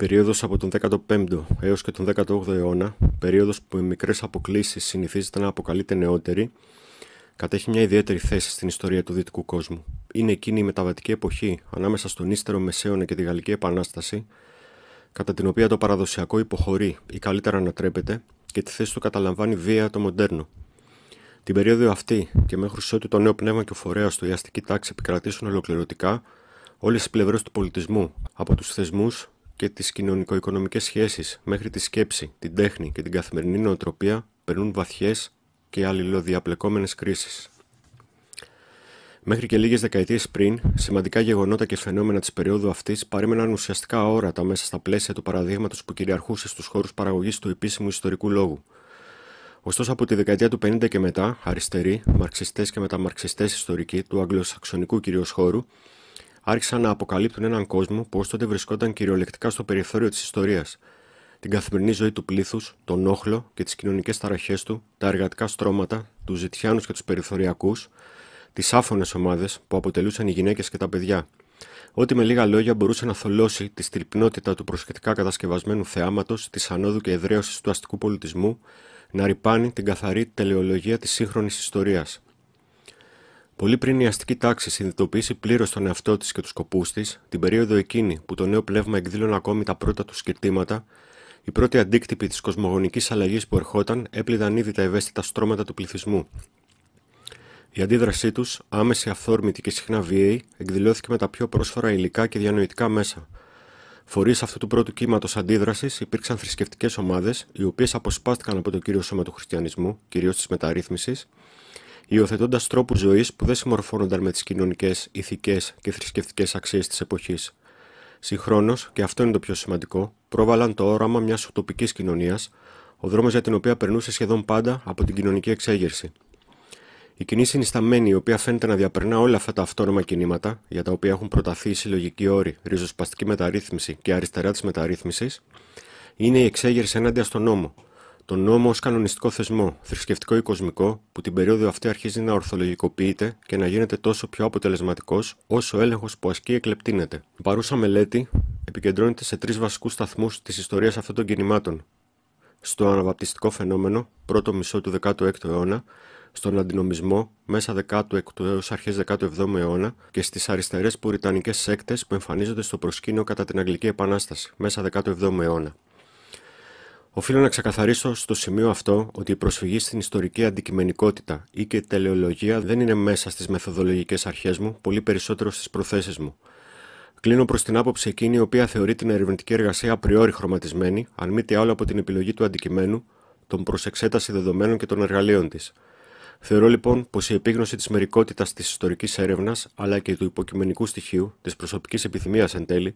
Περίοδος από τον 15ο έως και τον 18ο αιώνα, περίοδος που οι μικρές αποκλήσεις συνηθίζεται να αποκαλείται νεότερη, κατέχει μια ιδιαίτερη θέση στην ιστορία του δυτικού κόσμου. Είναι εκείνη η μεταβατική εποχή ανάμεσα στον ύστερο Μεσαίωνα και τη Γαλλική Επανάσταση, κατά την οποία το παραδοσιακό υποχωρεί ή καλύτερα ανατρέπεται και τη θέση του καταλαμβάνει βία το μοντέρνο. Την περίοδο αυτή και μέχρι ό,τι το νέο πνεύμα και ο φορέας του η τάξη επικρατήσουν ολοκληρωτικά, όλες τι πλευρές του πολιτισμού, από τους θεσμούς και τις κοινωνικο-οικονομικές σχέσεις μέχρι τη σκέψη, την τέχνη και την καθημερινή νοοτροπία περνούν βαθιές και αλληλοδιαπλεκόμενες κρίσεις. Μέχρι και λίγες δεκαετίες πριν, σημαντικά γεγονότα και φαινόμενα της περίοδου αυτής παρέμεναν ουσιαστικά αόρατα μέσα στα πλαίσια του παραδείγματος που κυριαρχούσε στους χώρους παραγωγής του επίσημου ιστορικού λόγου. Ωστόσο, από τη δεκαετία του 50 και μετά, αριστεροί, μαρξιστές και μεταμαρξιστές ιστορικοί του αγγλοσαξονικού κυρίως χώρου άρχισαν να αποκαλύπτουν έναν κόσμο που ω τότε βρισκόταν κυριολεκτικά στο περιθώριο της ιστορίας. Την καθημερινή ζωή του πλήθους, τον όχλο και τις κοινωνικές ταραχές του, τα εργατικά στρώματα, τους ζητιάνους και τους περιθωριακούς, τις άφωνες ομάδες που αποτελούσαν οι γυναίκες και τα παιδιά. Ό,τι με λίγα λόγια μπορούσε να θολώσει τη στυλπνότητα του προσχετικά κατασκευασμένου θεάματος, της ανόδου και εδραίωσης του αστικού πολιτισμού, να ρηπάνει την καθαρή τελεολογία της σύγχρονης ιστορίας. Πολύ πριν η αστική τάξη συνειδητοποιήσει πλήρως τον εαυτό της και τους σκοπούς της, την περίοδο εκείνη που το νέο πλεύμα εκδήλωνε ακόμη τα πρώτα του σκυρτήματα, οι πρώτοι αντίκτυποι της κοσμογονικής αλλαγής που ερχόταν έπληδαν ήδη τα ευαίσθητα στρώματα του πληθυσμού. Η αντίδρασή τους, άμεση, αυθόρμητη και συχνά βίαιη, εκδηλώθηκε με τα πιο πρόσφορα υλικά και διανοητικά μέσα. Φορείς αυτού του πρώτου κύματος αντίδρασης υπήρξαν θρησκευτικές ομάδες, οι οποίες αποσπάστηκαν από το κύριο σώμα του χριστιανισμού, κυρίως της μεταρρύθμισης, υιοθετώντας τρόπους ζωής που δεν συμμορφώνονταν με τις κοινωνικές, ηθικές και θρησκευτικές αξίες της εποχής. Συγχρόνως, και αυτό είναι το πιο σημαντικό, πρόβαλαν το όραμα μιας ουτοπικής κοινωνίας, ο δρόμος για την οποία περνούσε σχεδόν πάντα από την κοινωνική εξέγερση. Η κοινή συνισταμένη, η οποία φαίνεται να διαπερνά όλα αυτά τα αυτόνομα κινήματα, για τα οποία έχουν προταθεί οι συλλογικοί όροι, ριζοσπαστική μεταρρύθμιση και αριστερά της μεταρρύθμισης, είναι η εξέγερση ενάντια στον νόμο, τον νόμο ως κανονιστικό θεσμό, θρησκευτικό ή κοσμικό, που την περίοδο αυτή αρχίζει να ορθολογικοποιείται και να γίνεται τόσο πιο αποτελεσματικός όσο ο έλεγχος που ασκεί εκλεπτύνεται. Η παρούσα μελέτη επικεντρώνεται σε τρεις βασικούς σταθμούς της ιστορίας αυτών των κινημάτων. Στο αναβαπτιστικό φαινόμενο, πρώτο μισό του 16ου αιώνα, στον αντινομισμό μέσα 16ου έως αρχές 17ου αιώνα και στις αριστερές πουριτανικές σέκτες που εμφανίζονται στο προσκήνιο κατά την Αγγλική Επανάσταση μέσα 17ου αιώνα. Οφείλω να ξεκαθαρίσω στο σημείο αυτό ότι η προσφυγή στην ιστορική αντικειμενικότητα ή και η τελεολογία δεν είναι μέσα στις μεθοδολογικές αρχές μου, πολύ περισσότερο στις προθέσεις μου. Κλείνω προς την άποψη εκείνη η οποία θεωρεί την ερευνητική εργασία απριόρι χρωματισμένη, αν μη τι άλλο από την επιλογή του αντικειμένου, των προσεξέταση δεδομένων και των εργαλείων της. Θεωρώ λοιπόν πως η επίγνωση της μερικότητας της ιστορικής έρευνας αλλά και του υποκειμενικού στοιχείου, της προσωπικής επιθυμίας εν τέλει,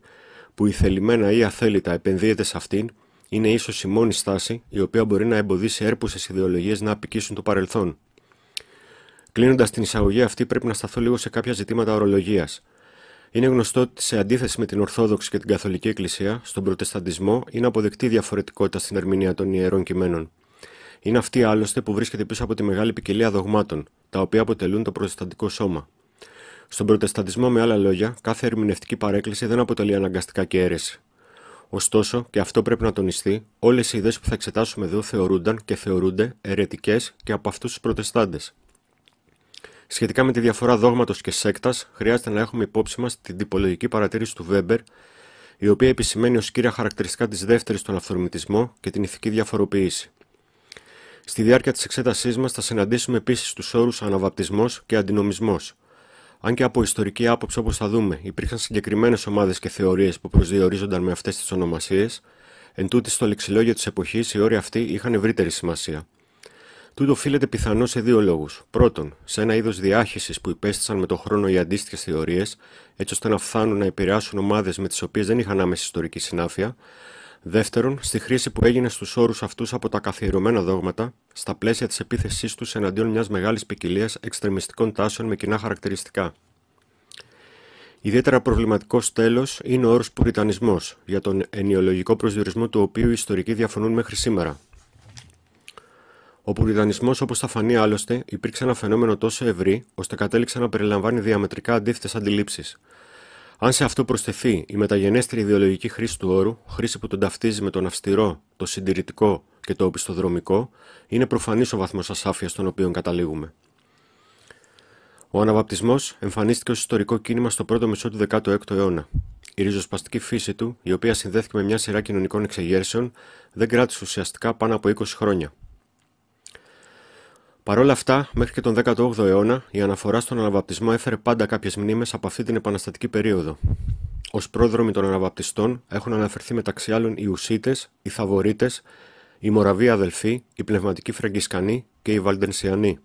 που ηθελημένα ή αθέλητα επενδύεται σε αυτήν, είναι ίσως η μόνη στάση η οποία μπορεί να εμποδίσει έρπουσες ιδεολογίες να απικήσουν το παρελθόν. Κλείνοντας την εισαγωγή αυτή, πρέπει να σταθώ λίγο σε κάποια ζητήματα ορολογίας. Είναι γνωστό ότι σε αντίθεση με την Ορθόδοξη και την Καθολική Εκκλησία, στον Προτεσταντισμό είναι αποδεκτή διαφορετικότητα στην ερμηνεία των ιερών κειμένων. Είναι αυτή άλλωστε που βρίσκεται πίσω από τη μεγάλη ποικιλία δογμάτων, τα οποία αποτελούν το Προτεσταντικό σώμα. Στον Προτεσταντισμό, με άλλα λόγια, κάθε ερμηνευτική παρέκκληση δεν αποτελεί αναγκαστικά και αίρεση. Ωστόσο, και αυτό πρέπει να τονιστεί, όλες οι ιδέες που θα εξετάσουμε εδώ θεωρούνταν και θεωρούνται αιρετικές και από αυτούς τους προτεστάντες. Σχετικά με τη διαφορά δόγματος και σέκτας, χρειάζεται να έχουμε υπόψη μας την τυπολογική παρατήρηση του Βέμπερ, η οποία επισημαίνει ως κύρια χαρακτηριστικά της δεύτερης τον αυθορμητισμό και την ηθική διαφοροποίηση. Στη διάρκεια της εξέτασής μας θα συναντήσουμε επίσης τους όρους αναβαπτισμός και αντινομισμός, αν και από ιστορική άποψη, όπως θα δούμε, υπήρχαν συγκεκριμένες ομάδες και θεωρίες που προσδιορίζονταν με αυτές τις ονομασίες, εν τούτη στο λεξιλόγιο της εποχής οι όροι αυτοί είχαν ευρύτερη σημασία. Τούτο οφείλεται πιθανώς σε δύο λόγους. Πρώτον, σε ένα είδος διάχυσης που υπέστησαν με τον χρόνο οι αντίστοιχες θεωρίες, έτσι ώστε να φθάνουν να επηρεάσουν ομάδες με τις οποίες δεν είχαν άμεση ιστορική συνάφεια, Δεύτερον, στη χρήση που έγινε στους όρους αυτούς από τα καθιερωμένα δόγματα, στα πλαίσια της επίθεσής τους εναντίον μιας μεγάλης ποικιλία εξτρεμιστικών τάσεων με κοινά χαρακτηριστικά. Ιδιαίτερα προβληματικός τέλος είναι ο όρος Πουριτανισμός, για τον ενοιολογικό προσδιορισμό του οποίου οι ιστορικοί διαφωνούν μέχρι σήμερα. Ο Πουριτανισμός, όπως θα φανεί άλλωστε, υπήρξε ένα φαινόμενο τόσο ευρύ, ώστε κατέληξε να περιλαμβάνει διαμετρικά αντίθετες αντιλήψεις, αν σε αυτό προσθεθεί η μεταγενέστερη ιδεολογική χρήση του όρου, χρήση που τον ταυτίζει με τον αυστηρό, το συντηρητικό και το οπισθοδρομικό, είναι προφανής ο βαθμός ασάφειας στον οποίο καταλήγουμε. Ο αναβαπτισμός εμφανίστηκε ως ιστορικό κίνημα στο πρώτο μισό του 16ου αιώνα. Η ριζοσπαστική φύση του, η οποία συνδέθηκε με μια σειρά κοινωνικών εξεγέρσεων, δεν κράτησε ουσιαστικά πάνω από 20 χρόνια. Παρ' όλα αυτά, μέχρι και τον 18ο αιώνα, η αναφορά στον Αναβαπτισμό έφερε πάντα κάποιες μνήμες από αυτή την επαναστατική περίοδο. Ως πρόδρομοι των Αναβαπτιστών έχουν αναφερθεί μεταξύ άλλων οι Ουσίτες, οι Θαβορίτε, οι Μοραβοί Αδελφοί, οι Πνευματικοί Φραγκισκανοί και οι Βαλτενσιανοί.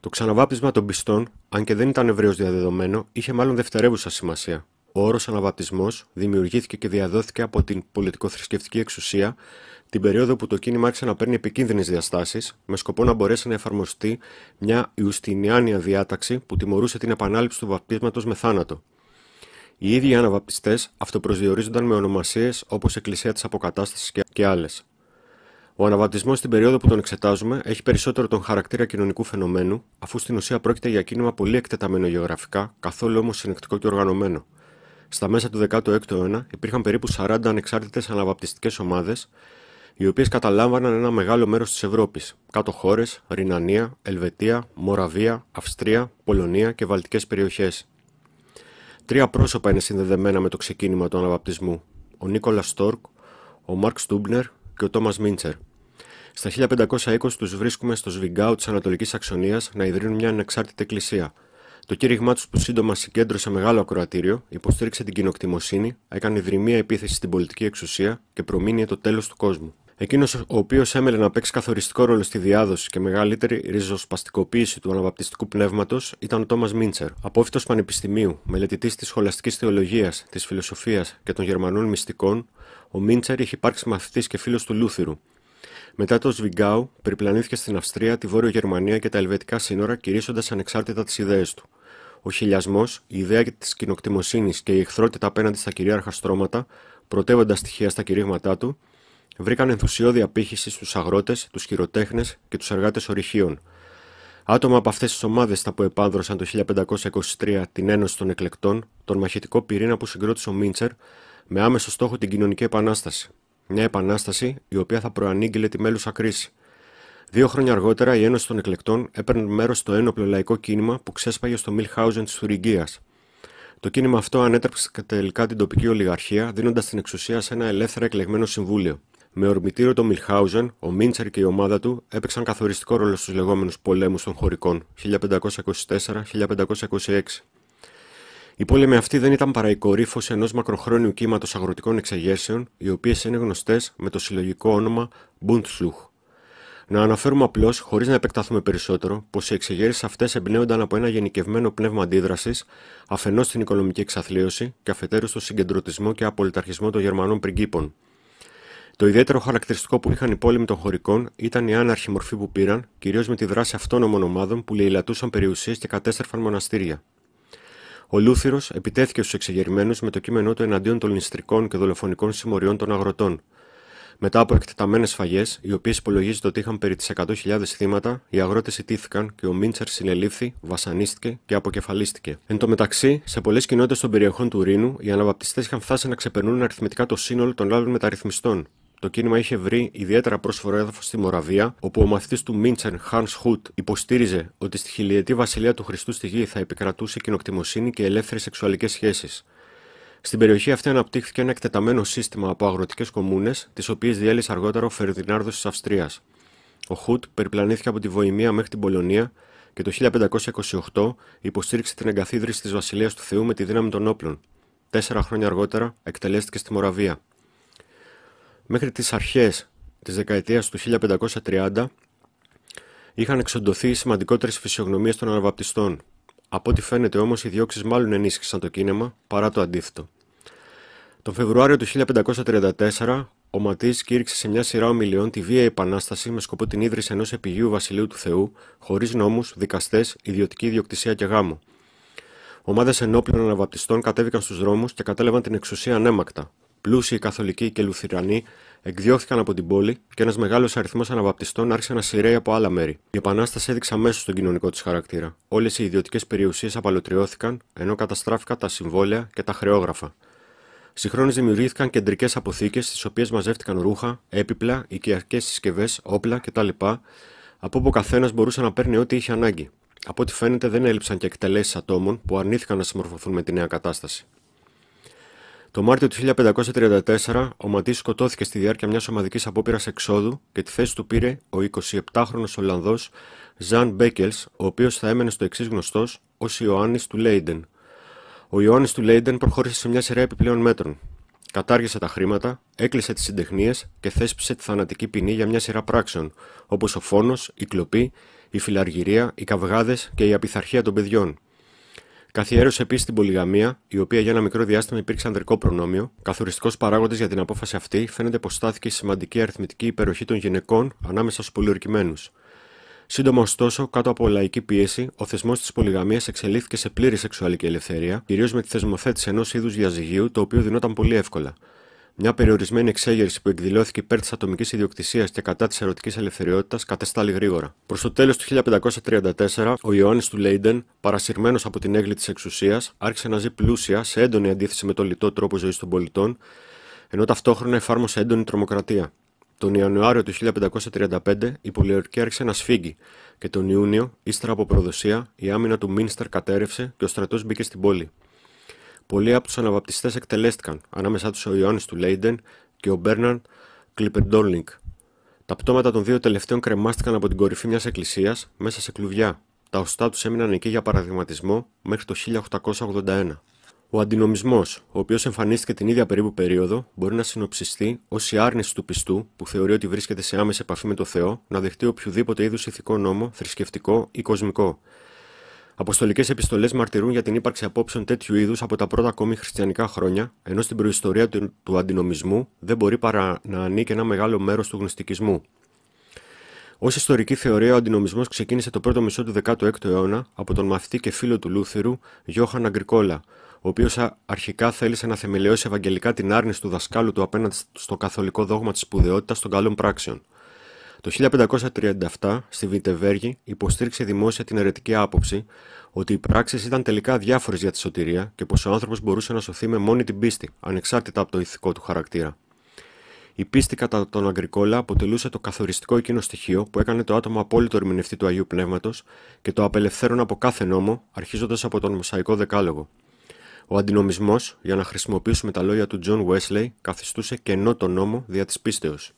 Το ξαναβάπτισμα των πιστών, αν και δεν ήταν ευρέως διαδεδομένο, είχε μάλλον δευτερεύουσα σημασία. Ο όρος Αναβαπτισμός δημιουργήθηκε και διαδόθηκε από την πολιτικοθρησκευτική εξουσία την περίοδο που το κίνημα άρχισε να παίρνει επικίνδυνες διαστάσεις, με σκοπό να μπορέσει να εφαρμοστεί μια Ιουστινιάνια διάταξη που τιμωρούσε την επανάληψη του βαπτίσματος με θάνατο. Οι ίδιοι Αναβαπτιστές αυτοπροσδιορίζονταν με ονομασίες όπως Εκκλησία της Αποκατάστασης και άλλες. Ο αναβαπτισμός στην περίοδο που τον εξετάζουμε έχει περισσότερο τον χαρακτήρα κοινωνικού φαινομένου, αφού στην ουσία πρόκειται για κίνημα πολύ εκτεταμένο γεωγραφικά, καθόλου όμως συνεκτικό και οργανωμένο. Στα μέσα του 16ου αιώνα υπήρχαν περίπου 40 ανεξάρτητες αναβαπτιστικές ομάδες, οι οποίες καταλάμβαναν ένα μεγάλο μέρος της Ευρώπης, κάτω χώρες, Ρινανία, Ελβετία, Μοραβία, Αυστρία, Πολωνία και Βαλτικές περιοχές. Τρία πρόσωπα είναι συνδεδεμένα με το ξεκίνημα του αναβαπτισμού: ο Νίκολας Στόρκ, ο Μάρκ Στούμπνερ και ο Τόμας Μίντσερ. Στα 1520 τους βρίσκουμε στο Σβιγκάου της Ανατολικής Αξονίας να ιδρύουν μια ανεξάρτητη εκκλησία, το κήρυγμά τους που σύντομα συγκέντρωσε μεγάλο ακροατήριο, υποστήριξε την κοινοκτημοσύνη, έκανε δρυμία επίθεση στην πολιτική εξουσία και προμήνυε το τέλος του κόσμου. Εκείνος ο οποίος έμελε να παίξει καθοριστικό ρόλο στη διάδοση και μεγαλύτερη ριζοσπαστικοποίηση του αναβαπτιστικού πνεύματος ήταν ο Τόμας Μίντσερ. Απόφυτος πανεπιστημίου, μελετητής της σχολαστικής θεολογίας, της φιλοσοφίας και των Γερμανών μυστικών, ο Μίντσερ είχε υπάρξει μαθητής και φίλος του Λούθυρου. Μετά το Σβιγκάου, περιπλανήθηκε στην Αυστρία, τη Βόρειο Γερμανία και τα Ελβετικά σύνορα, κηρύσσοντας ανεξάρτητα τις ιδέες του. Ο χιλιασμός, η ιδέα τη κοινοκτημοσύνη και η εχθρότητα απέναντι στα κυρίαρχα στρώματα, πρωτεύοντας στοιχεία στα κηρύγματά του, βρήκαν ενθουσιώδη απήχηση στους αγρότες, τους χειροτέχνες και τους εργάτες ορυχείων. Άτομα από αυτές τις ομάδες τα που επάνδρωσαν το 1523 την Ένωση των Εκλεκτών, τον μαχητικό πυρήνα που συγκρότησε ο Μίντσερ, με άμεσο στόχο την κοινωνική επανάσταση. Μια επανάσταση η οποία θα προανήγγειλε τη μέλουσα κρίση. Δύο χρόνια αργότερα η Ένωση των Εκλεκτών έπαιρνε μέρος στο ένοπλο λαϊκό κίνημα που ξέσπαγε στο Μιλχάουζεν της Θουριγκία. Το κίνημα αυτό ανέτρεψε τελικά την τοπική ολιγαρχία, δίνοντας την εξουσία σε ένα ελεύθερα εκλεγμένο συμβούλιο. Με ορμητήριο το Μιλχάουζεν, ο Μίντσερ και η ομάδα του έπαιξαν καθοριστικό ρόλο στους λεγόμενους πολέμους των χωρικών 1524-1526. Η πόλεμη αυτή δεν ήταν παρά η κορύφωση ενός μακροχρόνιου κύματος αγροτικών εξεγέρσεων, οι οποίες είναι γνωστές με το συλλογικό όνομα Bundschluch. Να αναφέρουμε απλώς, χωρίς να επεκταθούμε περισσότερο, πως οι εξεγέρσεις αυτές εμπνέονταν από ένα γενικευμένο πνεύμα αντίδρασης, αφενός στην οικονομική εξαθλίωση και αφετέρου στο συγκεντρωτισμό και απολυταρχισμό των Γερμανών πριγκίπων. Το ιδιαίτερο χαρακτηριστικό που είχαν οι πόλεμοι των χωρικών ήταν η άναρχη μορφή που πήραν, κυρίως με τη δράση αυτόνομων ομάδων που λαιλατούσαν περιουσίες και κατέστρεφαν μοναστήρια. Ο Λούθυρος επιτέθηκε στους εξεγερμένους με το κείμενό του εναντίον των ληστρικών και δολοφονικών συμμοριών των αγροτών. Μετά από εκτεταμένες σφαγές, οι οποίες υπολογίζεται ότι είχαν περί τις 100.000 θύματα, οι αγρότες ιτήθηκαν και ο Μίντσερ συνελήφθη, βασανίστηκε και αποκεφαλίστηκε. Εν τω μεταξύ, σε πολλές κοινότητες των περιοχών του Ρήνου, οι αναβαπτιστές είχαν φτάσει να ξεπερνούν αριθμητικά το σύνολο των άλλων μεταρρυθμιστών. Το κίνημα είχε βρει ιδιαίτερα πρόσφορο έδαφος στη Μοραβία, όπου ο μαθητής του Μίντσερ, Χάν Χουτ, υποστήριζε ότι στη χιλιετή βασιλεία του Χριστού στη γη θα επικρατούσε κοινοκτημοσύνη και ελεύθερες σεξουαλικές σχέσεις. Στην περιοχή αυτή αναπτύχθηκε ένα εκτεταμένο σύστημα από αγροτικές κομμούνες, τις οποίες διέλυσε αργότερα ο Φερδινάρδος της Αυστρίας. Ο Χουτ περιπλανήθηκε από τη Βοημία μέχρι την Πολωνία και το 1528 υποστήριξε την εγκαθίδρυση της Βασιλείας του Θεού με τη δύναμη των όπλων. Τέσσερα χρόνια αργότερα εκτελέστηκε στη Μοραβία. Μέχρι τις αρχές της δεκαετίας του 1530 είχαν εξοντωθεί οι σημαντικότερες φυσιογνωμίες των Αναβαπτιστών. Από ό,τι φαίνεται όμως, οι διώξεις μάλλον ενίσχυσαν το κίνημα παρά το αντίθετο. Τον Φεβρουάριο του 1534, ο Ματής κήρυξε σε μια σειρά ομιλιών τη βία επανάσταση με σκοπό την ίδρυση ενός επιγείου βασιλείου του Θεού, χωρίς νόμους, δικαστές, ιδιωτική ιδιοκτησία και γάμο. Ομάδες ενόπλων αναβαπτιστών κατέβηκαν στους δρόμους και κατέλαβαν την εξουσία ανέμακτα. Πλούσιοι καθολικοί και λουθυρανοί εκδιώχθηκαν από την πόλη και ένας μεγάλος αριθμός αναβαπτιστών άρχισε να σειραίει από άλλα μέρη. Η Επανάσταση έδειξε αμέσως τον κοινωνικό της χαρακτήρα. Όλες οι ιδιωτικές περιουσίες απαλωτριώθηκαν, ενώ καταστράφηκαν τα συμβόλαια και τα χρεόγραφα. Συγχρόνως δημιουργήθηκαν κεντρικές αποθήκες, στις οποίες μαζεύτηκαν ρούχα, έπιπλα, οικιακές συσκευές, όπλα κτλ. Από όπου καθένας μπορούσε να παίρνει ό,τι είχε ανάγκη. Από ό,τι φαίνεται, δεν έλειψαν και εκτελέσεις ατόμων που αρνήθηκαν να συμμορφωθούν με τη νέα κατάσταση. Το Μάρτιο του 1534 ο Ματής σκοτώθηκε στη διάρκεια μιας ομαδικής απόπειρας εξόδου και τη θέση του πήρε ο 27χρονο Ολλανδός Ζαν Μπέκελ, ο οποίος θα έμενε στο εξής γνωστός ως Ιωάννης του Λέιντεν. Ο Ιωάννης του Λέιντεν προχώρησε σε μια σειρά επιπλέον μέτρων. Κατάργησε τα χρήματα, έκλεισε τις συντεχνίες και θέσπισε τη θανατική ποινή για μια σειρά πράξεων, όπως ο φόνος, η κλοπή, η φιλαργυρία, οι καυγάδες και η απειθαρχία των παιδιών. Καθιέρωσε επίσης την πολυγαμία, η οποία για ένα μικρό διάστημα υπήρξε ανδρικό προνόμιο. Καθοριστικός παράγοντας για την απόφαση αυτή φαίνεται πως στάθηκε η σημαντική αριθμητική υπεροχή των γυναικών ανάμεσα στους πολιορκημένους. Σύντομα, ωστόσο, κάτω από λαϊκή πίεση, ο θεσμός της πολυγαμίας εξελίχθηκε σε πλήρη σεξουαλική ελευθερία, κυρίως με τη θεσμοθέτηση ενός είδους διαζυγίου, το οποίο δινόταν πολύ εύκολα. Μια περιορισμένη εξέγερση που εκδηλώθηκε υπέρ της ατομικής ιδιοκτησίας και κατά της ερωτικής ελευθεριότητας κατεστάλλει γρήγορα. Προς το τέλος του 1534, ο Ιωάννης του Λέιντεν, παρασυρμένος από την έγκλη της εξουσίας, άρχισε να ζει πλούσια σε έντονη αντίθεση με τον λιτό τρόπο ζωής των πολιτών, ενώ ταυτόχρονα εφάρμοσε έντονη τρομοκρατία. Τον Ιανουάριο του 1535 η πολιορκία άρχισε να σφίγγει και τον Ιούνιο, ύστερα από προδοσία, η άμυνα του Μίνστερ κατέρευσε και ο στρατός μπήκε στην πόλη. Πολλοί από τους αναβαπτιστές εκτελέστηκαν, ανάμεσά τους ο Ιωάννης του Λέιντεν και ο Μπέρναν Κλιπεντόρλινγκ. Τα πτώματα των δύο τελευταίων κρεμάστηκαν από την κορυφή μιας εκκλησίας μέσα σε κλουβιά. Τα οστά τους έμειναν εκεί για παραδειγματισμό μέχρι το 1881. Ο αντινομισμός, ο οποίος εμφανίστηκε την ίδια περίπου περίοδο, μπορεί να συνοψιστεί ως η άρνηση του πιστού που θεωρεί ότι βρίσκεται σε άμεση επαφή με το Θεό να δεχτεί οποιοδήποτε είδους ηθικό νόμο, θρησκευτικό ή κοσμικό. Αποστολικές επιστολές μαρτυρούν για την ύπαρξη απόψεων τέτοιου είδους από τα πρώτα ακόμη χριστιανικά χρόνια, ενώ στην προϊστορία του, του αντινομισμού δεν μπορεί παρά να ανήκει ένα μεγάλο μέρος του γνωστικισμού. Ως ιστορική θεωρία, ο αντινομισμός ξεκίνησε το πρώτο μισό του 16ου αιώνα από τον μαθητή και φίλο του Λούθυρου, Γιώχαν Αγκρικόλα, ο οποίος αρχικά θέλησε να θεμελιώσει ευαγγελικά την άρνηση του δασκάλου του απέναντι στο καθολικό δόγμα της σπουδαιότητας των καλών πράξεων. Το 1537 στη Βιντεβέργη, υποστήριξε δημόσια την αιρετική άποψη ότι οι πράξεις ήταν τελικά διάφορες για τη σωτηρία και πως ο άνθρωπος μπορούσε να σωθεί με μόνη την πίστη, ανεξάρτητα από το ηθικό του χαρακτήρα. Η πίστη κατά τον Αγκρικόλα αποτελούσε το καθοριστικό εκείνο στοιχείο που έκανε το άτομο απόλυτο ερμηνευτή του Αγίου Πνεύματος και το απελευθέρωνε από κάθε νόμο, αρχίζοντας από τον Μοσαϊκό Δεκάλογο. Ο αντινομισμός, για να χρησιμοποιήσουμε τα λόγια του Τζον Βέσλεϊ, καθιστούσε κενό τον νόμο δια της πίστεως.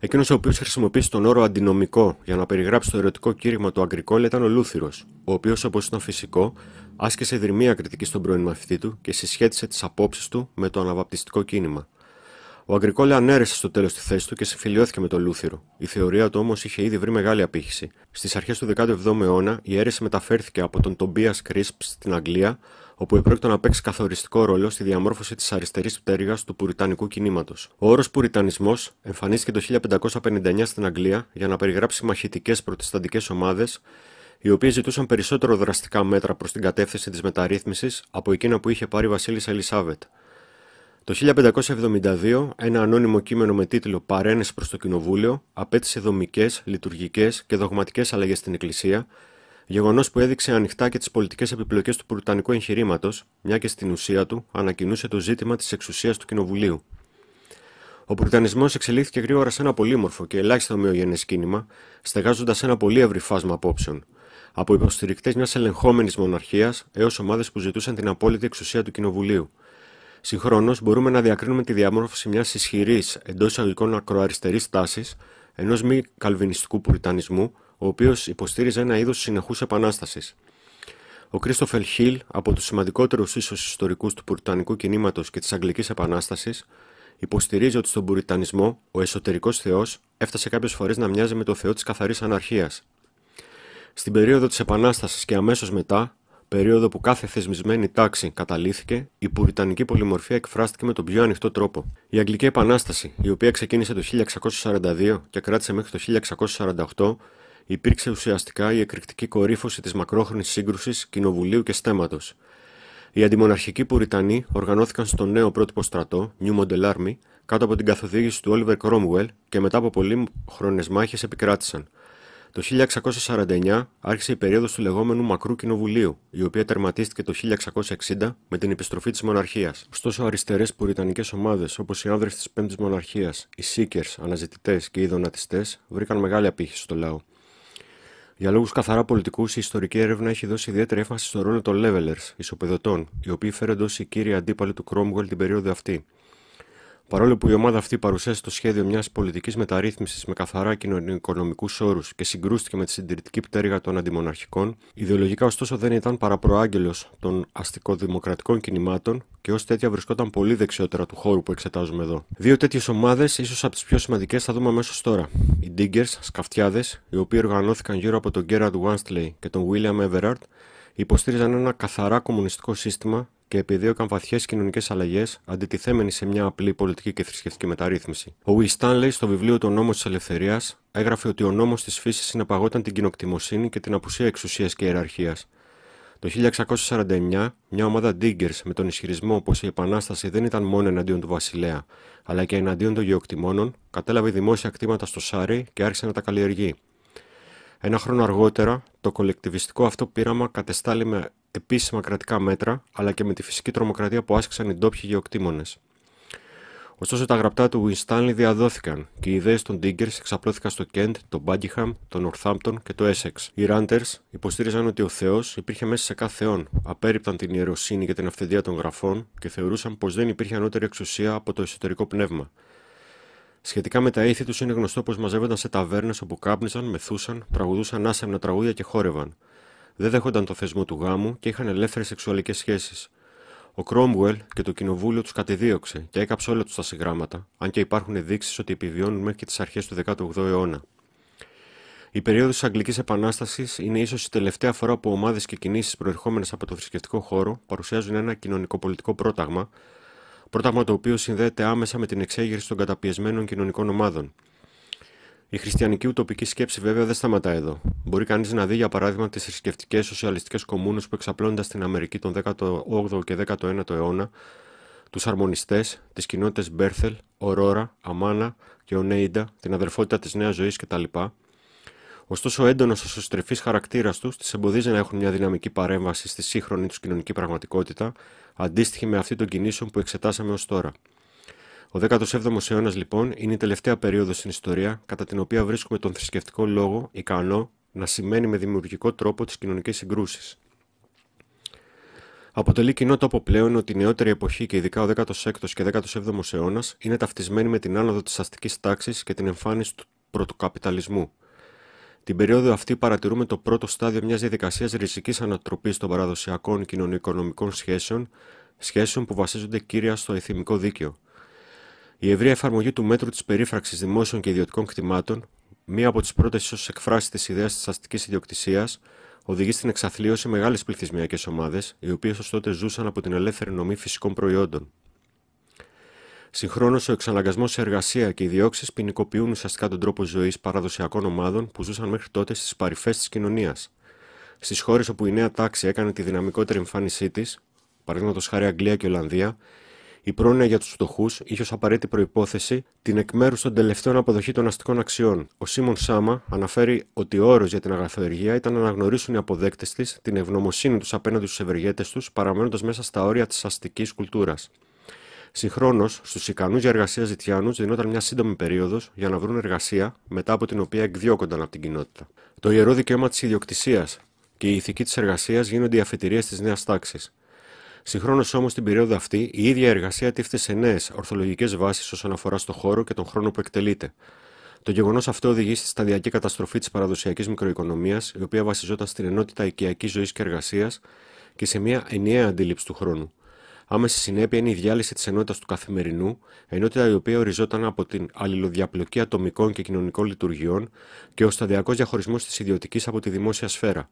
Εκείνο ο οποίος χρησιμοποίησε τον όρο αντινομικό για να περιγράψει το ερωτικό κήρυγμα του Αγκρικόλε ήταν ο Λούθυρος, ο οποίος, όπως ήταν φυσικό, άσκησε δρυμία κριτική στον πρώην μαθητή του και συσχέτισε τις απόψεις του με το αναβαπτιστικό κίνημα. Ο Αγκρικόλε ανέρεσε στο τέλος τη θέση του και συμφιλιώθηκε με τον Λούθυρο. Η θεωρία του όμως είχε ήδη βρει μεγάλη απήχηση. Στις αρχές του 17ου αιώνα, η αίρεση μεταφέρθηκε από τον Τομπία Κρίσπ στην Αγγλία, όπου επρόκειτο να παίξει καθοριστικό ρόλο στη διαμόρφωση της αριστερής πτέρυγας του πουριτανικού κινήματος. Ο όρος Πουριτανισμός εμφανίστηκε το 1559 στην Αγγλία για να περιγράψει μαχητικές προτισταντικέ ομάδες, οι οποίες ζητούσαν περισσότερο δραστικά μέτρα προς την κατεύθυνση της μεταρρύθμισης από εκείνα που είχε πάρει η Βασίλισσα Ελισάβετ. Το 1572, ένα ανώνυμο κείμενο με τίτλο Παρένεση προς το Κοινοβούλιο απέτησε δομικές, λειτουργικές και δογματικές αλλαγές στην Εκκλησία Γεγονός που έδειξε ανοιχτά και τις πολιτικές επιπλοκές του Πουρτανικού εγχειρήματος, μια και στην ουσία του ανακοινούσε το ζήτημα της εξουσίας του Κοινοβουλίου. Ο Πουρτανισμό εξελίχθηκε γρήγορα σε ένα πολύμορφο και ελάχιστο ομοιογενές κίνημα, στεγάζοντας ένα πολύ ευρύ φάσμα απόψεων, από υποστηρικτές μιας ελεγχόμενης μοναρχίας έως ομάδες που ζητούσαν την απόλυτη εξουσία του Κοινοβουλίου. Συγχρόνως, μπορούμε να διακρίνουμε τη διαμόρφωση μιας ισχυρής εντός εισαγωγικών ακροαριστερής τάσης, ενός μη καλβινιστικού πουριτανισμού, ο οποίος υποστήριζε ένα είδος συνεχούς επανάστασης. Ο Κρίστοφελ Χιλ, από τους σημαντικότερους ίσως ιστορικούς του Πουρτανικού κινήματος και της Αγγλικής Επανάστασης, υποστηρίζει ότι στον Πουριτανισμό ο εσωτερικός Θεός έφτασε κάποιες φορές να μοιάζει με το Θεό της καθαρής αναρχίας. Στην περίοδο της Επανάστασης και αμέσως μετά, περίοδο που κάθε θεσμισμένη τάξη καταλήθηκε, η πουριτανική πολυμορφία εκφράστηκε με τον πιο ανοιχτό τρόπο. Η Αγγλική Επανάσταση, η οποία ξεκίνησε το 1642 και κράτησε μέχρι το 1648, υπήρξε ουσιαστικά η εκρηκτική κορύφωση της μακρόχρονης σύγκρουσης κοινοβουλίου και στέματος. Οι αντιμοναρχικοί Πουριτανοί οργανώθηκαν στο νέο πρότυπο στρατό, New Model Army, κάτω από την καθοδήγηση του Όλιβερ Cromwell και μετά από πολλοί χρονέ μάχες επικράτησαν. Το 1649 άρχισε η περίοδος του λεγόμενου Μακρού Κοινοβουλίου, η οποία τερματίστηκε το 1660 με την επιστροφή της μοναρχίας, Ωστόσο, αριστερές πουριτανικές ομάδες, όπως οι άνδρες της πέμπτης μοναρχίας, οι Σίκερ, αναζητητές και οι δονατιστές βρήκαν μεγάλη απήχηση στο λαό. Για λόγους καθαρά πολιτικούς, η ιστορική έρευνα έχει δώσει ιδιαίτερη έμφαση στο ρόλο των levelers, ισοπεδωτών, οι οποίοι φέρονται ως οι κύριοι αντίπαλοι του Cromwell την περίοδο αυτή. Παρόλο που η ομάδα αυτή παρουσίασε το σχέδιο μιας πολιτικής μεταρρύθμισης με καθαρά κοινωνικο οικονομικού όρους και συγκρούστηκε με τη συντηρητική πτέρυγα των αντιμοναρχικών, ιδεολογικά ωστόσο δεν ήταν παραπροάγγελος των αστικοδημοκρατικών κινημάτων και ως τέτοια βρισκόταν πολύ δεξιότερα του χώρου που εξετάζουμε εδώ. Δύο τέτοιες ομάδες, ίσως από τις πιο σημαντικές, θα δούμε αμέσως τώρα. Οι Diggers, σκαφτιάδες, οι οποίοι οργανώθηκαν γύρω από τον Gerard Wansley και τον William Everard, υποστήριζαν ένα καθαρά κομμουνιστικό σύστημα και επιδίωκαν βαθιές κοινωνικές αλλαγές, αντιτιθέμενοι σε μια απλή πολιτική και θρησκευτική μεταρρύθμιση. Ο Ουι Στάνλεϊ στο βιβλίο Το νόμος της ελευθερίας έγραφε ότι ο νόμος της φύσης συναπαγόταν την κοινοκτημοσύνη και την απουσία εξουσίας και ιεραρχίας. Το 1649, μια ομάδα Diggers με τον ισχυρισμό πως η Επανάσταση δεν ήταν μόνο εναντίον του βασιλέα, αλλά και εναντίον των γεωκτημόνων, κατέλαβε δημόσια κτήματα στο Σάρι και άρχισε να τα καλλιεργεί. Ένα χρόνο αργότερα, το κολεκτιβιστικό αυτό πείραμα κατεστάλλει με επίσημα κρατικά μέτρα, αλλά και με τη φυσική τρομοκρατία που άσκησαν οι ντόπιοι γεωκτήμονες. Ωστόσο, τα γραπτά του Winstanley διαδόθηκαν και οι ιδέες των Ντίγκερ εξαπλώθηκαν στο Κέντ, το Μπάγκιχαμ, το Northampton και το Essex. Οι Ράντερ υποστήριζαν ότι ο Θεός υπήρχε μέσα σε κάθε θεόν, απέρριπταν την ιεροσύνη και την αυθεντία των γραφών και θεωρούσαν πως δεν υπήρχε ανώτερη εξουσία από το εσωτερικό πνεύμα. Σχετικά με τα ήθη τους, είναι γνωστό πως μαζεύονταν σε ταβέρνες όπου κάπνιζαν, μεθούσαν, τραγουδούσαν άσεμνα τραγούδια και χόρευαν δεν δέχονταν το θεσμό του γάμου και είχαν ελεύθερες σεξουαλικές σχέσεις. Ο Κρόμουελ και το κοινοβούλιο τους κατηδίωξε και έκαψε όλα τους τα συγγράμματα, αν και υπάρχουν δείξεις ότι επιβιώνουν μέχρι και τις αρχές του 18ου αιώνα. Η περίοδος της Αγγλικής Επανάστασης είναι ίσως η τελευταία φορά που ομάδες και κινήσεις προερχόμενες από το θρησκευτικό χώρο παρουσιάζουν ένα κοινωνικοπολιτικό πρόταγμα, πρόταγμα το οποίο συνδέεται άμεσα με την εξέγερση των καταπιεσμένων κοινωνικών ομάδων. Η χριστιανική ουτοπική σκέψη βέβαια δεν σταματά εδώ. Μπορεί κανείς να δει για παράδειγμα τις θρησκευτικές σοσιαλιστικές κομμούνες που εξαπλώνονται στην Αμερική τον 18ο και 19ο αιώνα, τους αρμονιστές, τις κοινότητες Μπέρθελ, Ορόρα, Αμάνα και Ονέιντα, την αδερφότητα της Νέας Ζωής κτλ. Ωστόσο, ο έντονο εσωστρεφή χαρακτήρας τους τις εμποδίζει να έχουν μια δυναμική παρέμβαση στη σύγχρονη τους κοινωνική πραγματικότητα, αντίστοιχη με αυτή των κινήσεων που εξετάσαμε ως τώρα. Ο 17ο αιώνας, λοιπόν, είναι η τελευταία περίοδος στην ιστορία κατά την οποία βρίσκουμε τον θρησκευτικό λόγο ικανό να σημαίνει με δημιουργικό τρόπο τις κοινωνικές συγκρούσεις. Αποτελεί κοινό τόπο πλέον ότι η νεότερη εποχή και ειδικά ο 16ο και 17ο αιώνας είναι ειναι ταυτισμενη με την άνοδο της αστικής τάξης και την εμφάνιση του πρωτοκαπιταλισμού. Την περίοδο αυτή παρατηρούμε το πρώτο στάδιο μιας διαδικασίας ριζικής ανατροπής των παραδοσιακών κοινωνικονομικών σχέσεων, σχέσεων που βασίζονται κύρια στο εθιμικό δίκαιο, η ευρεία εφαρμογή του μέτρου της περίφραξης δημόσιων και ιδιωτικών κτημάτων, μία από τις πρώτες ίσως εκφράσεις της ιδέας της αστικής ιδιοκτησίας, οδηγεί στην εξαθλίωση μεγάλε πληθυσμιακέ ομάδε, οι οποίες ως τότε ζούσαν από την ελεύθερη νομή φυσικών προϊόντων. Συγχρόνως, ο εξαναγκασμός σε εργασία και οι διώξεις ποινικοποιούν ουσιαστικά τον τρόπο ζωής παραδοσιακών ομάδων που ζούσαν μέχρι τότε στις παρυφές της κοινωνίας. Στις χώρες όπου η νέα τάξη έκανε τη δυναμικότερη εμφάνισή της, παραδείγματος χάρη Αγγλία και Ολλανδία, η πρόνοια για τους φτωχούς είχε ως απαραίτητη προπόθεση την εκ μέρους των τελευταίων αποδοχή των αστικών αξιών. Ο Σίμον Σάμα αναφέρει ότι ο όρος για την αγαθοεργία ήταν να αναγνωρίσουν οι αποδέκτες της την ευγνωμοσύνη τους απέναντι στους ευεργέτες τους, παραμένοντας μέσα στα όρια της αστικής κουλτούρας. Συγχρόνως, στους ικανούς για εργασία ζητιάνους δινόταν μια σύντομη περίοδος για να βρουν εργασία, μετά από την οποία εκδιώκονταν από την κοινότητα. Το ιερό δικαίωμα της ιδιοκτησίας και η ηθική της εργασίας γίνονται οι αφετηρίες της νέας τάξης. Συγχρόνως όμως την περίοδο αυτή, η ίδια εργασία τίθεται σε νέες ορθολογικές βάσεις όσον αφορά στο χώρο και τον χρόνο που εκτελείται. Το γεγονός αυτό οδηγεί στη σταδιακή καταστροφή της παραδοσιακής μικροοικονομίας, η οποία βασιζόταν στην ενότητα οικιακής ζωής και εργασίας και σε μια ενιαία αντίληψη του χρόνου. Άμεση συνέπεια είναι η διάλυση της ενότητας του καθημερινού, ενότητα η οποία οριζόταν από την αλληλοδιαπλοκή ατομικών και κοινωνικών λειτουργιών και ο σταδιακός διαχωρισμός της ιδιωτικής από τη δημόσια σφαίρα.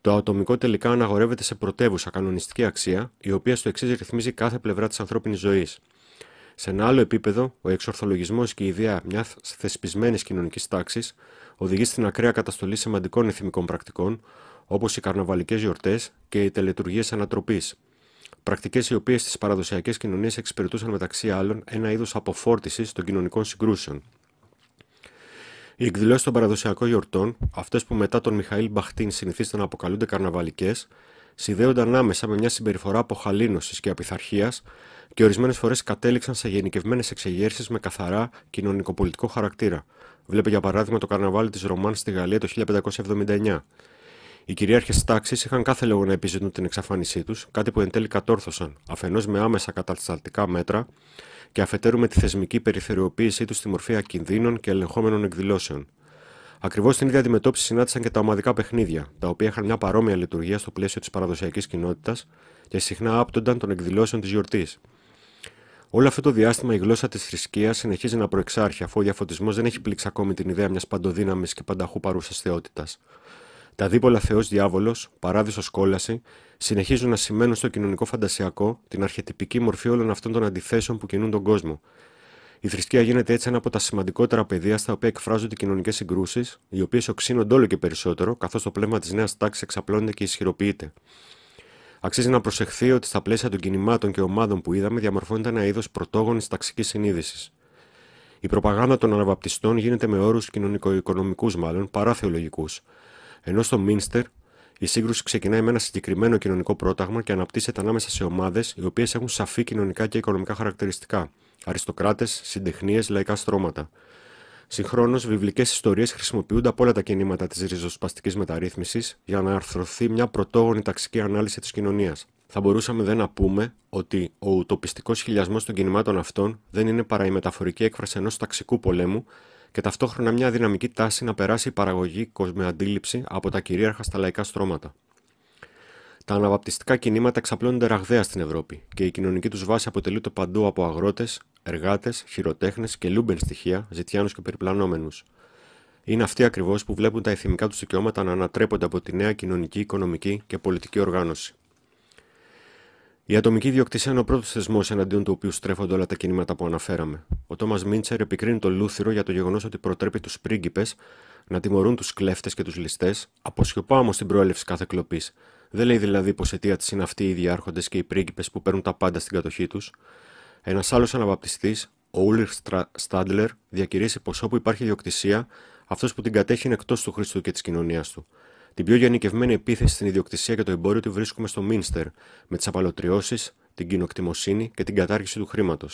Το ατομικό τελικά αναγορεύεται σε πρωτεύουσα κανονιστική αξία, η οποία στο εξής ρυθμίζει κάθε πλευρά της ανθρώπινης ζωής. Σε ένα άλλο επίπεδο, ο εξορθολογισμός και η ιδέα μιας θεσπισμένης κοινωνικής τάξης οδηγεί στην ακραία καταστολή σημαντικών εθνικών πρακτικών, όπως οι καρναβαλικές γιορτές και οι τελετουργίες ανατροπής. Πρακτικές οι οποίες στις παραδοσιακές κοινωνίες εξυπηρετούσαν μεταξύ άλλων ένα είδος αποφόρτιση των κοινωνικών συγκρούσεων. Οι εκδηλώσεις των παραδοσιακών γιορτών, αυτές που μετά τον Μιχαήλ Μπαχτίν συνηθίστηκαν να αποκαλούνται καρναβαλικές, συνδέονταν άμεσα με μια συμπεριφορά αποχαλήνωσης και απειθαρχίας και ορισμένες φορές κατέληξαν σε γενικευμένες εξεγέρσεις με καθαρά κοινωνικοπολιτικό χαρακτήρα. Βλέπε για παράδειγμα το καρναβάλι της Ρωμάν στη Γαλλία το 1579. Οι κυρίαρχες τάξεις είχαν κάθε λόγο να επιζητούν την εξαφάνισή τους, κάτι που εν τέλει κατόρθωσαν, αφενός με άμεσα κατασταλτικά μέτρα και αφετέρου με τη θεσμική περιθεριοποίησή τους στη μορφή ακινδύνων και ελεγχόμενων εκδηλώσεων. Ακριβώς την ίδια αντιμετώπιση συνάντησαν και τα ομαδικά παιχνίδια, τα οποία είχαν μια παρόμοια λειτουργία στο πλαίσιο της παραδοσιακής κοινότητας και συχνά άπτονταν των εκδηλώσεων της γιορτής. Όλο αυτό το διάστημα η γλώσσα της θρησκείας συνεχίζει να προεξάρχει, αφού ο διαφωτισμός δεν έχει πλήξει ακόμη την ιδέα μιας παντοδύναμης και πανταχού παρούσας τα δίπολα Θεό-Διάβολο, Παράδεισο Κόλαση, συνεχίζουν να σημαίνουν στο κοινωνικό φαντασιακό την αρχιετυπική μορφή όλων αυτών των αντιθέσεων που κινούν τον κόσμο. Η θρησκεία γίνεται έτσι ένα από τα σημαντικότερα πεδία στα οποία εκφράζονται κοινωνικές συγκρούσεις, οι οποίες οξύνονται όλο και περισσότερο, καθώς το πλέγμα της νέας τάξης εξαπλώνεται και ισχυροποιείται. Αξίζει να προσεχθεί ότι στα πλαίσια των κινημάτων και ομάδων που είδαμε διαμορφώνεται ένα είδος πρωτόγονης ταξικής συνείδησης. Η προπαγάνδα των αναβαπτιστών γίνεται με όρους κοινωνικο-οικονομικού μάλλον παρά θεολογικούς, ενώ στο Μίνστερ η σύγκρουση ξεκινάει με ένα συγκεκριμένο κοινωνικό πρόταγμα και αναπτύσσεται ανάμεσα σε ομάδες οι οποίες έχουν σαφή κοινωνικά και οικονομικά χαρακτηριστικά. Αριστοκράτες, συντεχνίες, λαϊκά στρώματα. Συγχρόνως, βιβλικές ιστορίες χρησιμοποιούνται από όλα τα κινήματα της ριζοσπαστικής μεταρρύθμισης για να αρθρωθεί μια πρωτόγονη ταξική ανάλυση της κοινωνίας. Θα μπορούσαμε δε να πούμε ότι ο ουτοπιστικός χιλιασμός των κινημάτων αυτών δεν είναι παρά η μεταφορική έκφραση ενός ταξικού πολέμου και ταυτόχρονα μια δυναμική τάση να περάσει η παραγωγή κοσμοαντίληψη από τα κυρίαρχα στα λαϊκά στρώματα. Τα αναβαπτιστικά κινήματα εξαπλώνονται ραγδαία στην Ευρώπη και η κοινωνική τους βάση αποτελείται παντού από αγρότες, εργάτες, χειροτέχνες και λούμπεν στοιχεία, ζητιάνους και περιπλανόμενους. Είναι αυτοί ακριβώς που βλέπουν τα ηθιμικά τους δικαιώματα να ανατρέπονται από τη νέα κοινωνική, οικονομική και πολιτική οργάνωση. Η ατομική διοκτησία είναι ο πρώτος θεσμός εναντίον του οποίου στρέφονται όλα τα κινήματα που αναφέραμε. Ο Τόμα Μίντσερ επικρίνει το Λούθυρο για το γεγονός ότι προτρέπει τους πρίγκιπες να τιμωρούν τους κλέφτες και τους ληστές, αποσιωπά όμως την προέλευση κάθε κλοπής. Δεν λέει δηλαδή πως αιτία της είναι αυτοί οι διάρχοντες και οι πρίγκιπες που παίρνουν τα πάντα στην κατοχή τους. Ένας άλλος αναβαπτιστής, ο Ούλιρ Στάντλερ, διακηρύσει πως όπου υπάρχει διοκτησία, αυτός που την κατέχει είναι εκτός του Χριστού και της κοινωνίας του. Την πιο γενικευμένη επίθεση στην ιδιοκτησία και το εμπόριο τη βρίσκουμε στο Μίνστερ, με τις απαλωτριώσεις, την κοινοκτημοσύνη και την κατάργηση του χρήματος.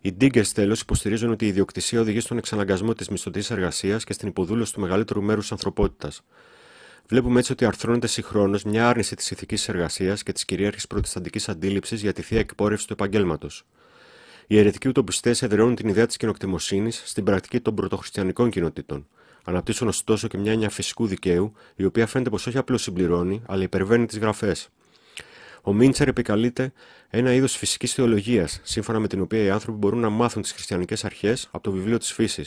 Οι Ντίγκερ τέλος υποστηρίζουν ότι η ιδιοκτησία οδηγεί στον εξαναγκασμό της μισθωτής εργασίας και στην υποδούλωση του μεγαλύτερου μέρους τη ανθρωπότητας. Βλέπουμε έτσι ότι αρθρώνεται συγχρόνως μια άρνηση της ηθικής εργασίας και της κυρίαρχης προτισταντική αντίληψης για τη θεία εκπόρευση του επαγγέλματος. Οι αιρετικοί ουτοπιστές εδραιώνουν την ιδέα της κοινοκτημοσύνης στην πρακτική των πρωτοχριστιανικών κοινοτήτων. Αναπτύσσουν ωστόσο και μια έννοια φυσικού δικαίου, η οποία φαίνεται πως όχι απλώς συμπληρώνει, αλλά υπερβαίνει τις γραφές. Ο Μίντσερ επικαλείται ένα είδος φυσικής θεολογίας, σύμφωνα με την οποία οι άνθρωποι μπορούν να μάθουν τις χριστιανικές αρχές από το βιβλίο της φύσης.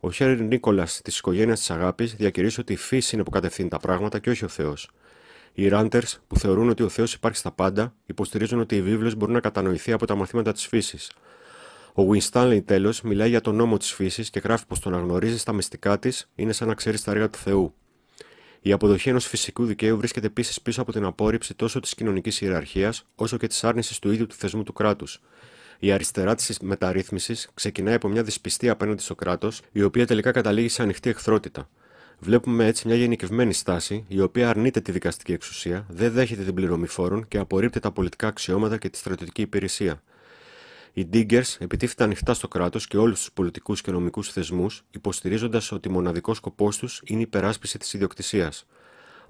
Ο Χέρι Νίκολας της Οικογένειας της Αγάπης διακηρύσσει ότι η φύση είναι που κατευθύνει τα πράγματα και όχι ο Θεός. Οι Ράντερ, που θεωρούν ότι ο Θεός υπάρχει στα πάντα, υποστηρίζουν ότι η βίβλο μπορεί να κατανοηθεί από τα μαθήματα της φύσης. Ο Winstanley τέλος μιλάει για τον νόμο της φύσης και γράφει πως το να γνωρίζει τα μυστικά της είναι σαν να ξέρεις τα έργα του Θεού. Η αποδοχή ενός φυσικού δικαίου βρίσκεται επίσης πίσω από την απόρριψη τόσο της κοινωνικής ιεραρχίας όσο και της άρνησης του ίδιου του θεσμού του κράτους. Η αριστερά της μεταρρύθμισης ξεκινάει από μια δυσπιστία απέναντι στο κράτος, η οποία τελικά καταλήγει σε ανοιχτή εχθρότητα. Βλέπουμε έτσι μια γενικευμένη στάση, η οποία αρνείται τη δικαστική εξουσία, δεν δέχεται την πληρωμή φόρων και απορρίπτει τα πολιτικά αξιώματα και τη στρατιωτική υπηρεσία. Οι Diggers επιτίθεται ανοιχτά στο κράτος και όλους τους πολιτικούς και νομικούς θεσμούς, υποστηρίζοντας ότι μοναδικός σκοπός τους είναι η υπεράσπιση της ιδιοκτησίας.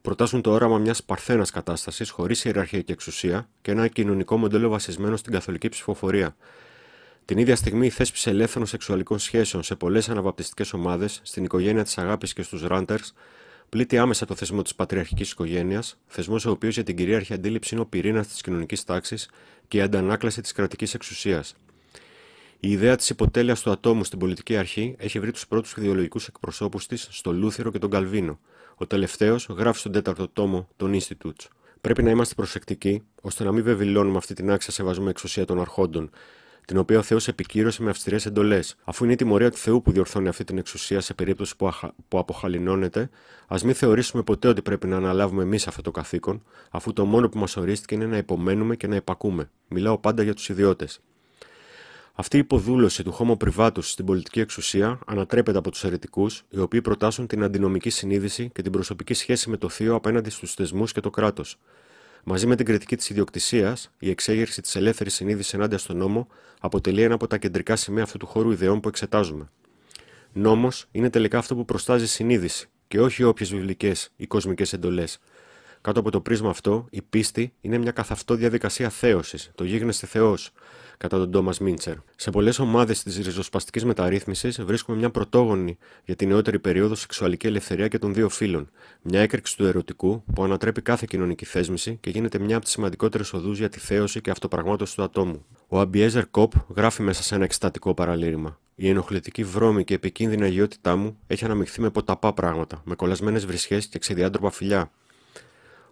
Προτάσουν το όραμα μιας παρθένας κατάστασης χωρίς ιεραρχία και εξουσία και ένα κοινωνικό μοντέλο βασισμένο στην καθολική ψηφοφορία. Την ίδια στιγμή, η θέσπιση ελεύθερων σεξουαλικών σχέσεων σε πολλές αναβαπτιστικές ομάδες, στην οικογένεια της αγάπης και στους ράντερ, πλήττει άμεσα το θεσμό της πατριαρχικής οικογένειας, θεσμός ο οποίος για την κυρίαρχη αντίληψη είναι ο πυρήνας της κοινωνικής τάξης και η αντανάκλαση της κρατικής εξουσίας. Η ιδέα της υποτέλειας του ατόμου στην πολιτική αρχή έχει βρει τους πρώτους ιδεολογικούς εκπροσώπους της στο Λούθυρο και τον Καλβίνο. Ο τελευταίος γράφει στον τέταρτο τόμο των Ινστιτούτ. Πρέπει να είμαστε προσεκτικοί, ώστε να μην βεβηλώνουμε αυτή την άξια σεβασμό εξουσία των αρχόντων, την οποία ο Θεός επικύρωσε με αυστηρές εντολές. Αφού είναι η τιμωρία του Θεού που διορθώνει αυτή την εξουσία σε περίπτωση που, αχα... που αποχαλινώνεται, ας μην θεωρήσουμε ποτέ ότι πρέπει να αναλάβουμε εμείς αυτό το καθήκον, αφού το μόνο που μας ορίστηκε είναι να υπομένουμε και να υπακούμε. Μιλάω πάντα για τους ιδιώτες. Αυτή η υποδούλωση του χώμου πριβάτου στην πολιτική εξουσία ανατρέπεται από τους αιρετικούς, οι οποίοι προτάσουν την αντινομική συνείδηση και την προσωπική σχέση με το Θείο απέναντι στους θεσμούς και το κράτος. Μαζί με την κριτική της ιδιοκτησίας, η εξέγερση της ελεύθερης συνείδησης ενάντια στον νόμο αποτελεί ένα από τα κεντρικά σημεία αυτού του χώρου ιδεών που εξετάζουμε. Νόμος είναι τελικά αυτό που προστάζει συνείδηση και όχι όποιες βιβλικές ή κοσμικές εντολές, κάτω από το πρίσμα αυτό, η πίστη είναι μια καθαυτό διαδικασία θέωσης, το γίγνεσθε Θεός, κατά τον Τόμας Μίντσερ. Σε πολλές ομάδες της ριζοσπαστικής μεταρρύθμισης βρίσκουμε μια πρωτόγονη για την νεότερη περίοδο σεξουαλική ελευθερία και των δύο φύλων. Μια έκρηξη του ερωτικού που ανατρέπει κάθε κοινωνική θέσμηση και γίνεται μια από τις σημαντικότερες οδούς για τη θέωση και αυτοπραγμάτωση του ατόμου. Ο Αμπιέζερ Κοπ γράφει μέσα σε ένα εκστατικό παραλήρημα. Η ενοχλητική βρώμη και επικίνδυνα αγιότητά μου έχει αναμειχθεί με ποταπά πράγματα, με κολλασμένες βρισχές και ξεδιάντροπα φιλιά.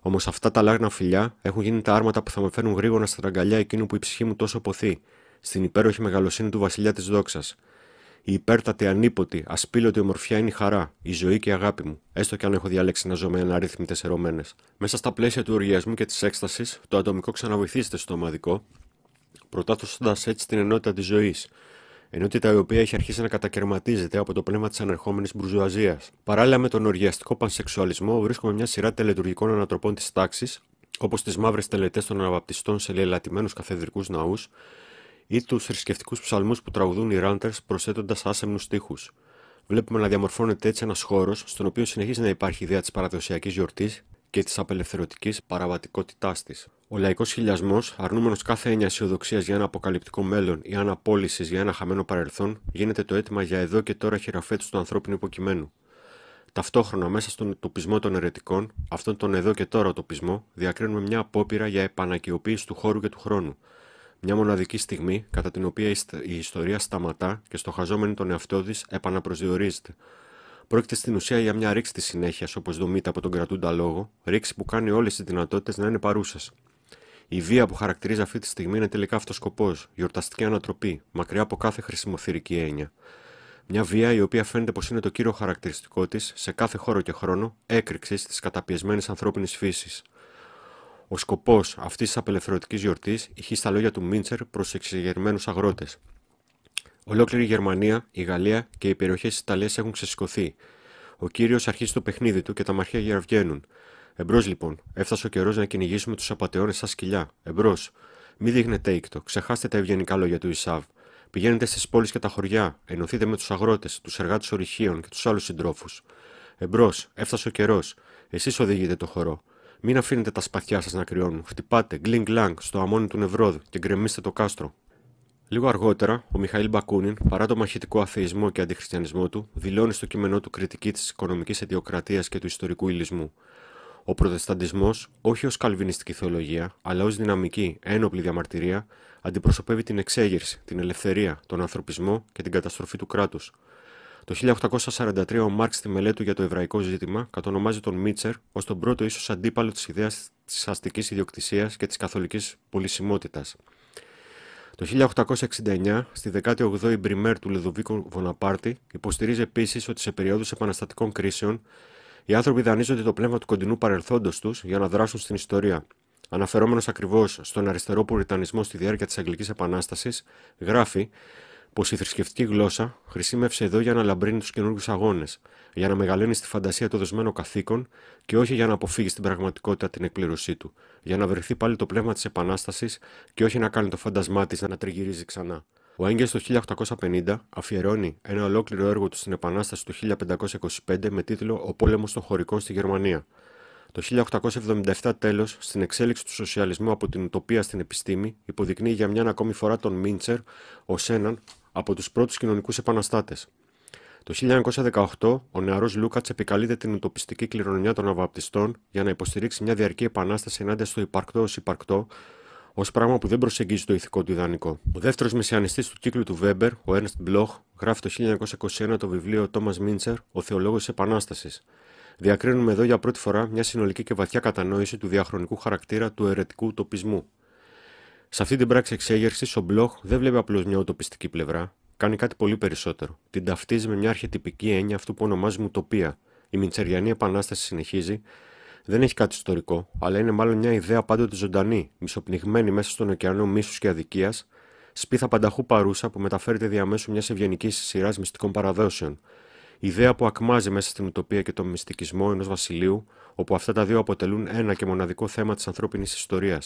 Όμως αυτά τα λάγνα φιλιά έχουν γίνει τα άρματα που θα με φέρουν γρήγορα στα αγκαλιά εκείνου που η ψυχή μου τόσο ποθεί, στην υπέροχη μεγαλοσύνη του βασιλιά της δόξας. Η υπέρτατη, ανίποτη, ασπίλωτη ομορφιά είναι η χαρά, η ζωή και η αγάπη μου, έστω και αν έχω διαλέξει να ζω με αναρρύθμιτε ερωμένε. Μέσα στα πλαίσια του οργιασμού και της έκστασης, το ατομικό ξαναβοηθήσεται στο ομαδικό, προτάθοντα έτσι την ενότητα της ζωής, ενότητα η οποία έχει αρχίσει να κατακαιρματίζεται από το πνεύμα της ανερχόμενης μπουρζουαζίας. Παράλληλα με τον οργιαστικό πανσεξουαλισμό, βρίσκουμε μια σειρά τελετουργικών ανατροπών της τάξης, όπως τις μαύρες τελετές των αναβαπτιστών σε λαιλατημένου καθεδρικούς ναούς ή τους θρησκευτικούς ψαλμούς που τραγουδούν οι ράντερ προσθέτοντας άσεμνους τείχου. Βλέπουμε να διαμορφώνεται έτσι ένας χώρος, στον οποίο συνεχίζει να υπάρχει ιδέα της παραδοσιακής γιορτής και της απελευθερωτικής παραβατικότητάς της. Ο λαϊκός χιλιασμός, αρνούμενος κάθε έννοια αισιοδοξίας για ένα αποκαλυπτικό μέλλον ή αναπόλυσης για ένα χαμένο παρελθόν, γίνεται το αίτημα για εδώ και τώρα χειραφέτηση του ανθρώπινου υποκειμένου. Ταυτόχρονα, μέσα στον τοπισμό των αιρετικών, αυτόν τον εδώ και τώρα τοπισμό, διακρίνουμε μια απόπειρα για επανακαιοποίηση του χώρου και του χρόνου. Μια μοναδική στιγμή κατά την οποία η ιστορία σταματά και στοχαζόμενη τον εαυτό της επαναπροσδιορίζεται. Πρόκειται στην ουσία για μια ρήξη της συνέχειας, όπως δομείται από τον κρατούντα λόγο, ρήξη που κάνει όλες τι δυνατότητες να είναι παρούσε. Η βία που χαρακτηρίζει αυτή τη στιγμή είναι τελικά αυτός σκοπός, γιορταστική ανατροπή, μακριά από κάθε χρησιμοθυρική έννοια. Μια βία η οποία φαίνεται πως είναι το κύριο χαρακτηριστικό της σε κάθε χώρο και χρόνο έκρηξης της καταπιεσμένης ανθρώπινης φύσης. Ο σκοπός αυτής της απελευθερωτικής γιορτής ηχεί στα λόγια του Μίντσερ προς εξεγερμένου αγρότες, Ολόκληρη η Γερμανία, η Γαλλία και οι περιοχές της Ιταλίας έχουν ξεσηκωθεί. Ο κύριος αρχίζει το παιχνίδι του και τα μαχαίρια βγαίνουν. Εμπρός λοιπόν, έφτασε ο καιρός να κυνηγήσουμε τους απαταιώνες σαν σκυλιά. Εμπρός. μην δείχνετε έκτο, ξεχάστε τα ευγενικά λόγια του Ισαβ. Πηγαίνετε στις πόλεις και τα χωριά, ενωθείτε με τους αγρότες, τους εργάτες ορυχείων και τους άλλους συντρόφους. Εμπρός, έφτασε ο καιρός. Εσείς οδηγείτε το χορό. Μην αφήνετε τα σπαθιά σας να κρυώνουν. Χτυπάτε, γκλινγκ στο αμόνι του νευρόδου και γκρεμίστε το κάστρο. Λίγο αργότερα, ο Μιχαήλ Μπακούνιν, παρά το μαχητικό αθεισμό και αντιχριστιανισμό του, δηλώνει στο κείμενό του κριτική της οικονομικής αιτιοκρατίας και του ιστορικού υλισμού. Ο προτεσταντισμός, όχι ως καλβινιστική θεολογία, αλλά ως δυναμική, ένοπλη διαμαρτυρία, αντιπροσωπεύει την εξέγερση, την ελευθερία, τον ανθρωπισμό και την καταστροφή του κράτους. Το 1843 ο Μάρξ στη μελέτη για το εβραϊκό ζήτημα κατονομάζει τον Μίτσερ ως τον πρώτο ίσως αντίπαλο της ιδέας της αστικής ιδιοκτησίας και της καθολικής πολυσιμότητα. Το 1869, στη 18η Μπριμέρ του Λεδοβίκου Βοναπάρτη, υποστηρίζει επίσης ότι σε περιόδους επαναστατικών κρίσεων οι άνθρωποι δανείζονται το πνεύμα του κοντινού παρελθόντος τους για να δράσουν στην ιστορία. Αναφερόμενος ακριβώς στον αριστερό πουριτανισμό στη διάρκεια της Αγγλικής Επανάστασης, γράφει πως η θρησκευτική γλώσσα χρησιμεύσε εδώ για να λαμπρύνει τους καινούργιους αγώνες, για να μεγαλώνει στη φαντασία το δεσμένο καθήκον και όχι για να αποφύγει στην πραγματικότητα την εκπλήρωσή του, για να βρεθεί πάλι το πνεύμα της Επανάστασης και όχι να κάνει το φαντασμά της να τριγυρίζει ξανά. Ο Έγκε το 1850 αφιερώνει ένα ολόκληρο έργο του στην Επανάσταση του 1525 με τίτλο Ο πόλεμος των χωρικών στη Γερμανία. Το 1877 τέλος, στην εξέλιξη του σοσιαλισμού από την ουτοπία στην επιστήμη, υποδεικνύει για μια ακόμη φορά τον Μίντσερ ως έναν από τους πρώτους κοινωνικούς επαναστάτες. Το 1918, ο νεαρός Λούκατς επικαλείται την ουτοπιστική κληρονομιά των Αβαπτιστών για να υποστηρίξει μια διαρκή επανάσταση ενάντια στο υπαρκτό ως υπαρκτό, ως πράγμα που δεν προσεγγίζει το ηθικό του ιδανικό. Ο δεύτερος μεσιανιστής του κύκλου του Βέμπερ, ο Έρνστ Μπλοχ, γράφει το 1921 το βιβλίο Τόμα Μίντσερ, Ο Θεολόγος της Επανάστασης. Διακρίνουμε εδώ για πρώτη φορά μια συνολική και βαθιά κατανόηση του διαχρονικού χαρακτήρα του αιρετικού τοπισμού. Σε αυτή την πράξη εξέγερσης, ο Μπλοχ δεν βλέπει απλώς μια οτοπιστική πλευρά. Κάνει κάτι πολύ περισσότερο. Την ταυτίζει με μια αρχιετυπική έννοια αυτού που ονομάζουμε ουτοπία. Η Μιντσεριανή Επανάσταση συνεχίζει. Δεν έχει κάτι ιστορικό, αλλά είναι μάλλον μια ιδέα πάντοτε ζωντανή, μισοπνιγμένη μέσα στον ωκεανό μίσους και αδικίας, σπίθα πανταχού παρούσα που μεταφέρεται διαμέσου μιας ευγενικής σειράς μυστικών παραδόσεων. Ιδέα που ακμάζει μέσα στην ουτοπία και τον μυστικισμό ενός βασιλείου, όπου αυτά τα δύο αποτελούν ένα και μοναδικό θέμα της ανθρώπινης ιστορίας.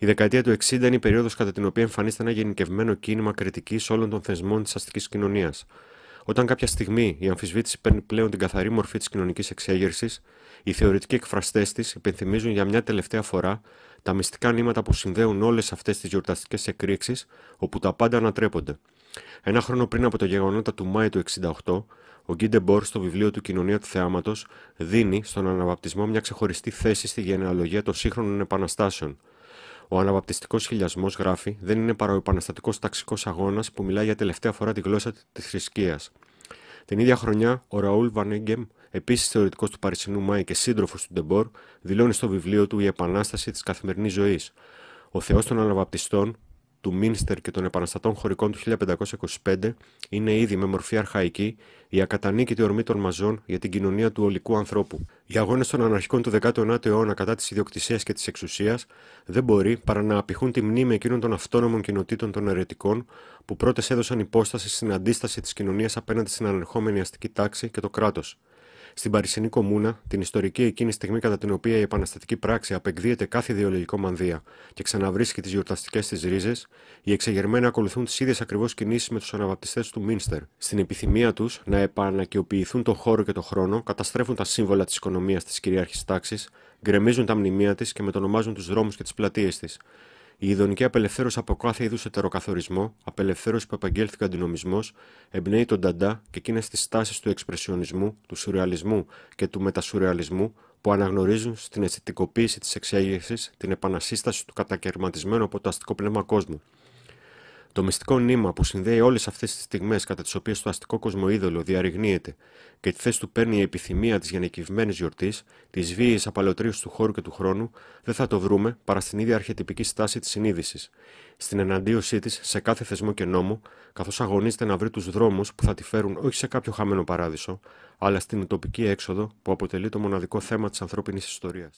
Η δεκαετία του 60 είναι η περίοδος κατά την οποία εμφανίζεται ένα γενικευμένο κίνημα κριτικής όλων των θεσμών της αστικής κοινωνίας. Όταν κάποια στιγμή η αμφισβήτηση παίρνει πλέον την καθαρή μορφή της κοινωνικής εξέγερσης, οι θεωρητικοί εκφραστές της υπενθυμίζουν για μια τελευταία φορά τα μυστικά νήματα που συνδέουν όλες αυτές τις γιορταστικές εκρήξεις, όπου τα πάντα ανατρέπονται. Ένα χρόνο πριν από τα το γεγονότα του Μάη του 68, ο Γκίντε Μπορ στο βιβλίο του Κοινωνία του Θεάματος δίνει στον αναβαπτισμό μια ξεχωριστή θέση στη γενεαλογία των σύγχρονων επαναστάσεων. Ο αναπαπτιστικό χιλιασμός, γράφει, δεν είναι παρά ο επαναστατικός ταξικός αγώνας που μιλάει για τελευταία φορά τη γλώσσα της θρησκείας. Την ίδια χρονιά, ο Ραούλ Βανέγκεμ, επίσης θεωρητικός του Παρισινού Μάη και σύντροφος του Ντεμπόρ, δηλώνει στο βιβλίο του Η Επανάσταση της Καθημερινής Ζωής. Ο Θεός των Αναβαπτιστών, του Μίνστερ και των επαναστατών χωρικών του 1525 είναι ήδη με μορφή αρχαϊκή η ακατανίκητη ορμή των μαζών για την κοινωνία του ολικού ανθρώπου. Οι αγώνες των αναρχικών του 19ου αιώνα κατά της ιδιοκτησίας και της εξουσίας δεν μπορεί παρά να απηχούν τη μνήμη εκείνων των αυτόνομων κοινοτήτων των αιρετικών που πρώτες έδωσαν υπόσταση στην αντίσταση της κοινωνίας απέναντι στην ανερχόμενη αστική τάξη και το κράτος. Στην Παρισινή Κομούνα, την ιστορική εκείνη στιγμή κατά την οποία η επαναστατική πράξη απεκδίεται κάθε ιδεολογικό μανδύα και ξαναβρίσκει τις γιορταστικές της ρίζες, οι εξεγερμένοι ακολουθούν τις ίδιες ακριβώς κινήσεις με τους αναβαπτιστές του Μίνστερ. Στην επιθυμία τους να επανακαιοποιηθούν τον χώρο και τον χρόνο, καταστρέφουν τα σύμβολα της οικονομίας της κυρίαρχη τάξης, γκρεμίζουν τα μνημεία της και μετονομάζουν τους δρόμους και τις πλατείες της. Η ειδονική απελευθέρωση από κάθε είδους ετεροκαθορισμό, απελευθέρωση που επαγγέλθηκε ο αντινομισμός, εμπνέει τον Ταντά και εκείνες τις τάσεις του εξπρεσιονισμού, του σουρεαλισμού και του μετασουρεαλισμού που αναγνωρίζουν στην αισθητικοποίηση της εξέγερσης την επανασύσταση του κατακαιρματισμένου από το αστικό πνεύμα κόσμου. Το μυστικό νήμα που συνδέει όλες αυτές τις στιγμές κατά τις οποίες το αστικό κοσμοίδωλο διαρριγνύεται και τη θέση του παίρνει η επιθυμία της γενικευμένης γιορτής, της βίαιης απαλωτρίωσης του χώρου και του χρόνου, δεν θα το βρούμε παρά στην ίδια αρχιετυπική στάση της συνείδησης, στην εναντίωσή της σε κάθε θεσμό και νόμο, καθώς αγωνίζεται να βρει τους δρόμους που θα τη φέρουν όχι σε κάποιο χαμένο παράδεισο, αλλά στην ουτοπική έξοδο που αποτελεί το μοναδικό θέμα της ανθρώπινης ιστορίας.